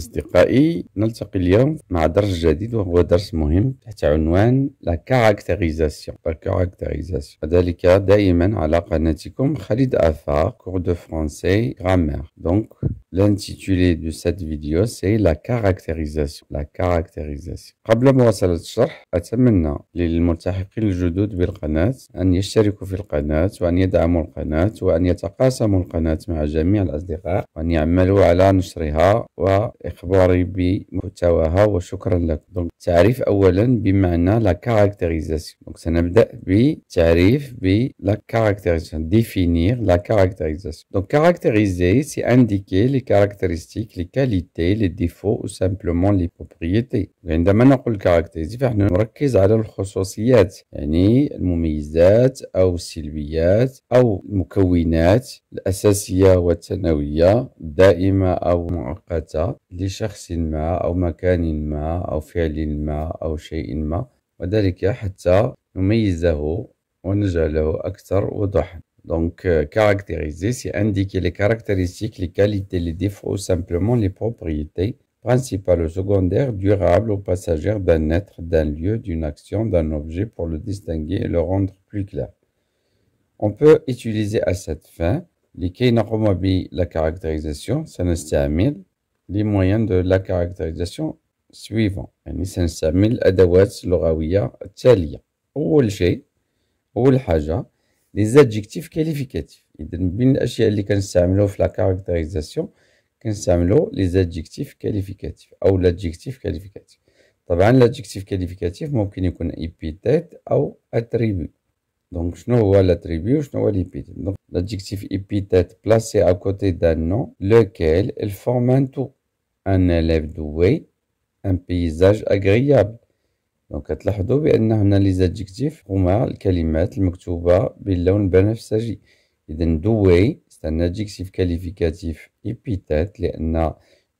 أصدقائي نلتقي اليوم مع درس جديد وهو درس مهم تحت عنوان لا كاركتيريزاسيون لا وذلك دائما على قناتكم خالد آفاق كور دو فرونسي غرامير دونك L'intitulé de cette vidéo c'est la caractérisation la caractérisation قبل مواصلة الشرح أتمنى للملتحقين الجدد بالقناة أن يشتركوا في القناة وأن يدعموا القناة وأن يتقاسموا القناة مع جميع الأصدقاء وأن يعملوا على نشرها وإخباري بمحتواها وشكرا لكم تعريف أولا بمعنى لا كاركتيريزاسيون سنبدأ بتعريف ب لا كاركتيريزاسيون définir لا كاركتيريزاسيون دونك كاركتيريزي سي انديكي اللي كاركتيرستيك لي كاليتي لي ديفو أو سامبلومون لي بروبريتي وعندما نقول كاركتيرستيك فنحن نركز على الخصوصيات يعني المميزات أو السلبيات أو المكونات الأساسية والثانوية الدائمة أو مؤقتة لشخص ما أو مكان ما أو فعل ما أو شيء ما وذلك حتى نميزه ونجعله أكثر وضوحا Donc, euh, caractériser, c'est indiquer les caractéristiques, les qualités, les défauts, simplement les propriétés principales ou secondaires, durables ou passagères d'un être, d'un lieu, d'une action, d'un objet pour le distinguer et le rendre plus clair. On peut utiliser à cette fin les moyens la la les moyens de la caractérisation suivants, يعني سنستعمل ليزادجيكتيف كاليفيكاتيف اذا من الاشياء اللي كنستعملوه في لا كاركتيريزاسيون كنستعملو ليزادجيكتيف كاليفيكاتيف او لادجيكتيف كاليفيكاتيف طبعا لادجيكتيف كاليفيكاتيف ممكن يكون ايبيتيت او اتريبيو دونك شنو هو لاتريبيو وشنو هو ليبيتيت دونك l'adjectif épithète بلاسي à côté d'un nom, lequel il forme un tout, un élève doué, un دونك كتلاحظوا بان هنا لي زادجيكتيف هما الكلمات المكتوبه باللون البنفسجي اذا دوي سي ادجيكتيف كاليفيكاتيف ايبيتات لان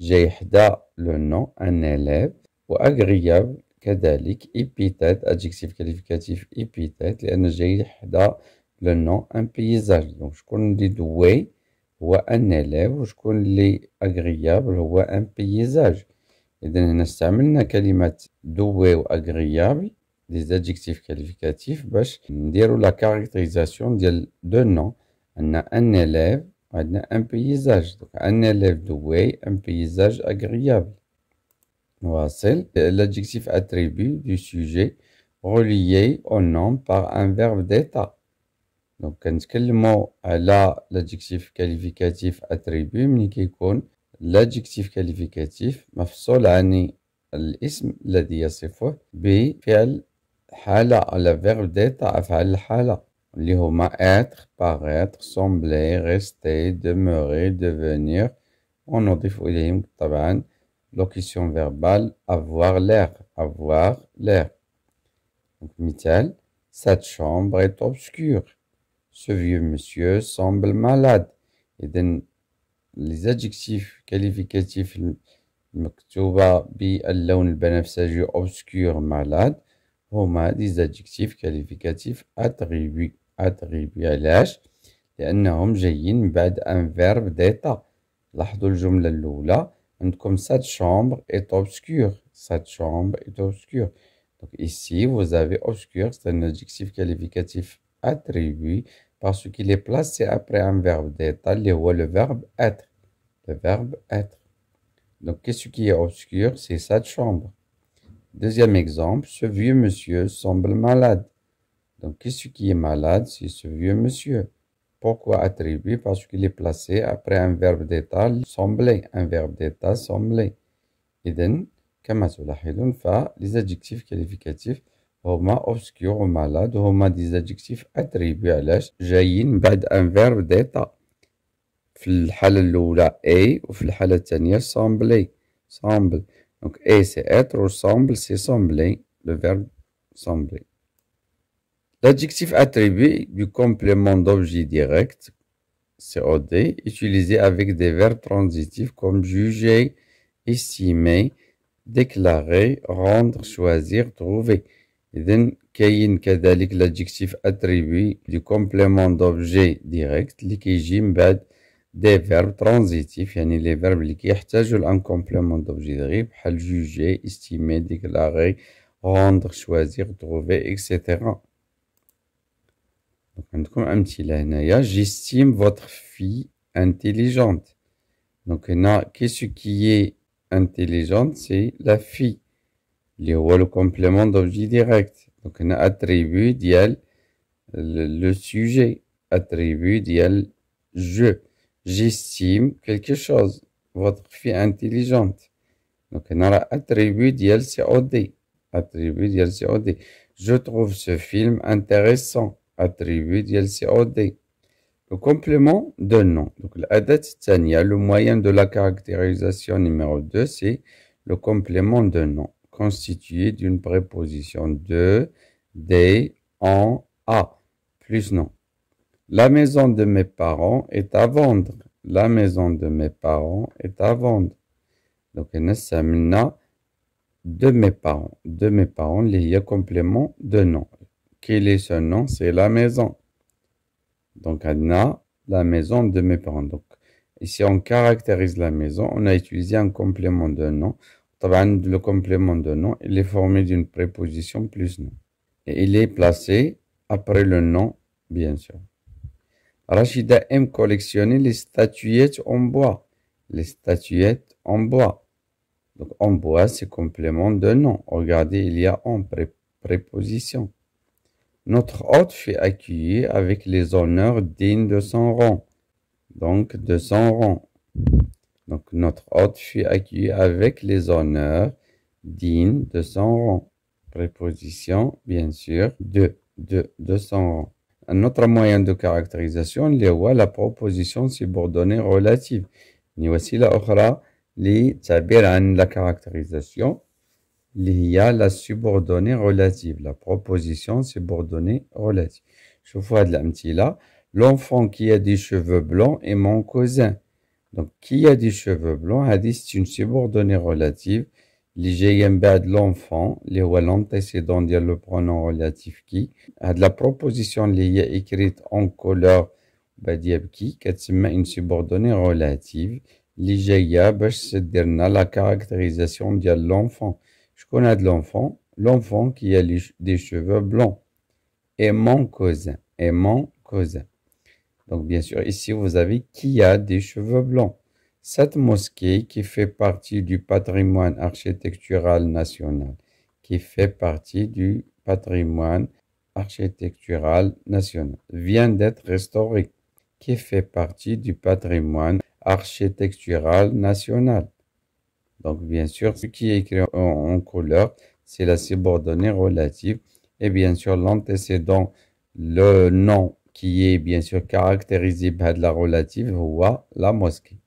جاي حدا لو نو ان اليف واغريابل كذلك ايبيتات ادجيكتيف كاليفيكاتيف ايبيتات لان جاي حدا لو نو ان بيزاج دونك شكون لي دوي هو ان اليف وشكون لي اغرياب هو ان بيزاج Et nous avons dit utilisé nous avons agréable des adjectifs qualificatifs pour dire la caractérisation de deux noms. Nous un élève et un paysage. Donc, un élève way un paysage agréable. Nous avons l'adjectif attribut du sujet relié au nom par un verbe d'état. Donc, quand mot a l'adjectif qualificatif attribut, الادجكتيف كاليفيكاتيف مفصول عن الاسم الذي يصفه بفعل حالة على فيرب ديتا أفعال الحالة اللي هما être, paraître, sembler, rester, demeurer, devenir ونضيف إليهم طبعا locution verbale avoir l'air avoir l'air Donc, مثال cette chambre est obscure ce vieux monsieur semble malade إذن ليزادجيكتيف كاليفيكاتيف المكتوبة باللون البنفسجي obscure malade هما ليزادجيكتيف كاليفيكاتيف اتريبي اتريبي علاش لانهم جايين من بعد ان فيرب ديتا لاحظوا الجملة الاولى عندكم cette chambre est obscure cette chambre est obscure Donc ici, vous avez obscur, c'est un adjectif qualificatif attribué parce qu'il est placé après un verbe d'état, le verbe être. verbe être. Donc, qu'est-ce qui est obscur C'est cette chambre. Deuxième exemple, ce vieux monsieur semble malade. Donc, qu'est-ce qui est malade C'est ce vieux monsieur. Pourquoi attribuer Parce qu'il est placé après un verbe d'état sembler. Un verbe d'état semblé. إذن adjectifs qualificatifs les adjectifs qualificatifs, ou obscur ou malade des à à à l'âge جايين بعد un verbe d'état. في الحالة الأولى A وفي الحالة الثانية سامبلي سامبل Donc A c'est être ou semble c'est sembler, le verbe sembler. L'adjectif attribué du complément d'objet direct, COD, utilisé avec des verbes transitifs comme juger, estimer, déclarer, rendre, choisir, trouver. كذلك l'adjectif attribué du complément d'objet direct qui des verbes transitifs يعني les verbes qui كيحتاجوا un complément d'objet direct بحال juger, estimer, déclarer, rendre, choisir, trouver, etc. Donc petit أمثلة هنايا j'estime votre fille intelligente. Donc qu'est-ce qui est intelligente c'est la fille Les هو le complément d'objet direct. Donc هنا attribut ديال le sujet attribut ديال je j'estime quelque chose votre fille intelligente donc il y a سي attribut ديال je trouve ce film intéressant attribut d'ILCOD. le complément de nom. Donc, le moyen de la caractérisation numéro 2, c'est le complément de nom, constitué d'une préposition de, des, en, a, plus nom. La maison de mes parents est à vendre. La maison de mes parents est à vendre. Donc, a de mes parents. De mes parents, il y a complément de nom. Quel est ce nom C'est la maison. Donc, a la maison de mes parents. Donc, ici, on caractérise la maison. On a utilisé un complément de nom. Le complément de nom, il est formé d'une préposition plus nom. Et il est placé après le nom, bien sûr. Rachida aime collectionner les statuettes en bois. Les statuettes en bois. Donc, en bois, c'est complément de nom. Regardez, il y a en préposition. Notre hôte fut accueilli avec les honneurs dignes de son rang. Donc, de son rang. Donc, notre hôte fut accueilli avec les honneurs dignes de son rang. Préposition, bien sûr, de, de, de son rang. Un autre moyen de caractérisation, les voit la proposition subordonnée relative. Ni voici la les li la caractérisation, li y la subordonnée relative, la proposition subordonnée relative. Je vois de là, l'enfant qui a des cheveux blancs est mon cousin. Donc, qui a des cheveux blancs, a c'est une subordonnée relative les de l'enfant, les l'antécédent dire le pronom relatif qui, A de la proposition liée écrite en couleur, qui, quest une subordonnée relative, les la caractérisation de l'enfant. Je connais de l'enfant, l'enfant qui a des cheveux blancs, et mon cousin, et mon cousin. Donc, bien sûr, ici, vous avez qui a des cheveux blancs. Cette mosquée qui fait partie du patrimoine architectural national, qui fait partie du patrimoine architectural national, vient d'être restaurée, qui fait partie du patrimoine architectural national. Donc bien sûr, ce qui est écrit en, couleur, c'est la subordonnée relative et bien sûr l'antécédent, le nom qui est bien sûr caractérisé par la relative, ou la mosquée.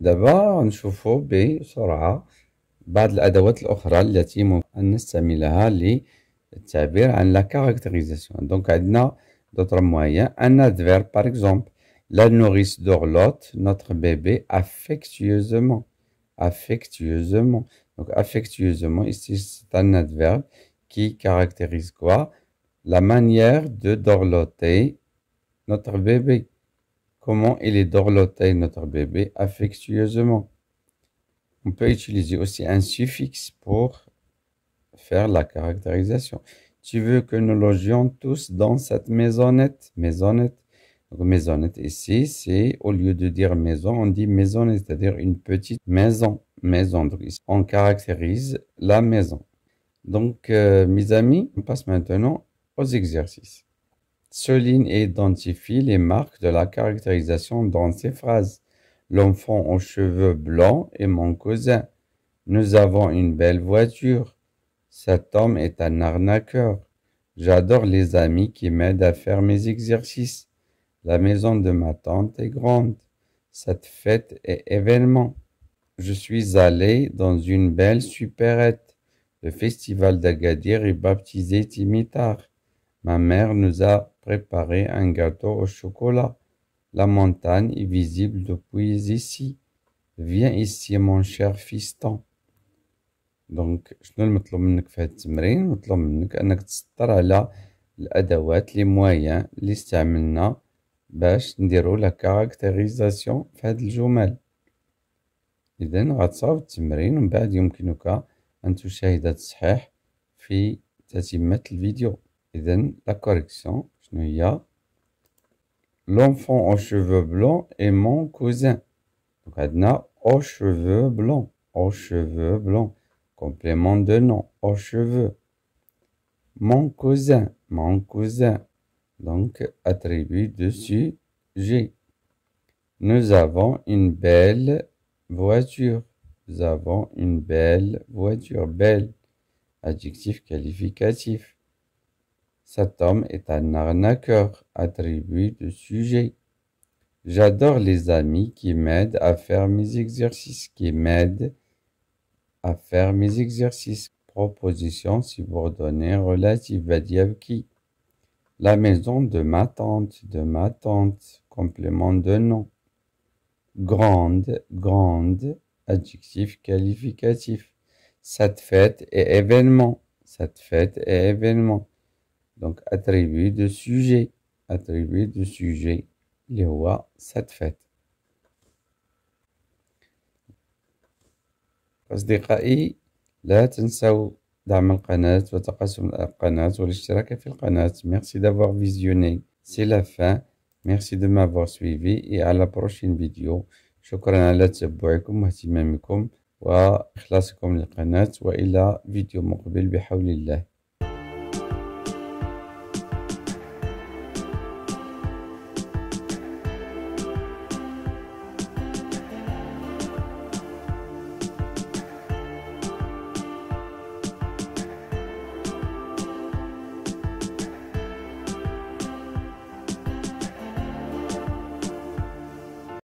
D'abord, on بسرعة بعض الأدوات autres التي ممكن نستعملها للتعبير عن caractérisation par عندنا d'autres moyens. Un adverbe, par exemple, La nourrice dorlote notre bébé affectueusement. Affectueusement. Donc, affectueusement, ici, c'est un adverbe qui caractérise quoi La manière de dorloter notre bébé comment il est l'hôtel notre bébé affectueusement. On peut utiliser aussi un suffixe pour faire la caractérisation. Tu veux que nous logions tous dans cette maisonnette. Maisonnette. maisonnette ici, c'est au lieu de dire maison, on dit maisonnette, c'est-à-dire une petite maison. Maison. Donc, on caractérise la maison. Donc, euh, mes amis, on passe maintenant aux exercices. Souligne et identifie les marques de la caractérisation dans ces phrases. L'enfant aux cheveux blancs est mon cousin. Nous avons une belle voiture. Cet homme est un arnaqueur. J'adore les amis qui m'aident à faire mes exercices. La maison de ma tante est grande. Cette fête est événement. Je suis allé dans une belle supérette. Le festival d'Agadir est baptisé Timitar. Ma mère nous a préparer un gâteau au chocolat. La montagne est visible depuis ici. Viens ici, mon cher fiston. دونك شنو المطلوب منك في هذا التمرين مطلوب منك انك تسطر على الادوات لي موايان لي استعملنا باش نديرو لا كاركتيريزاسيون في هاد الجمل اذا غتصاوب التمرين ومن بعد يمكنك ان تشاهد التصحيح في تتمه الفيديو اذا لا كوريكسيون a l'enfant aux cheveux blancs est mon cousin. Donc, aux cheveux blancs, aux cheveux blancs, complément de nom, aux cheveux. Mon cousin, mon cousin. Donc, attribut de sujet. Nous avons une belle voiture. Nous avons une belle voiture. Belle. Adjectif qualificatif. Cet homme est un arnaqueur, attribué de sujet. J'adore les amis qui m'aident à faire mes exercices, qui m'aident à faire mes exercices. Proposition subordonnée relative à qui. La maison de ma tante, de ma tante, complément de nom. Grande, grande, adjectif qualificatif. Cette fête est événement, cette fête est événement. Donc, attribut de sujet. Attribut de sujet. Il y cette fête. أصدقائي لا تنسوا دعم القناة وتقاسم القناة والاشتراك في القناة Merci d'avoir visionné. C'est la fin. Merci de m'avoir suivi et à la prochaine vidéo. شكرا على تتبعكم واهتمامكم وإخلاصكم للقناة وإلى فيديو مقبل بحول الله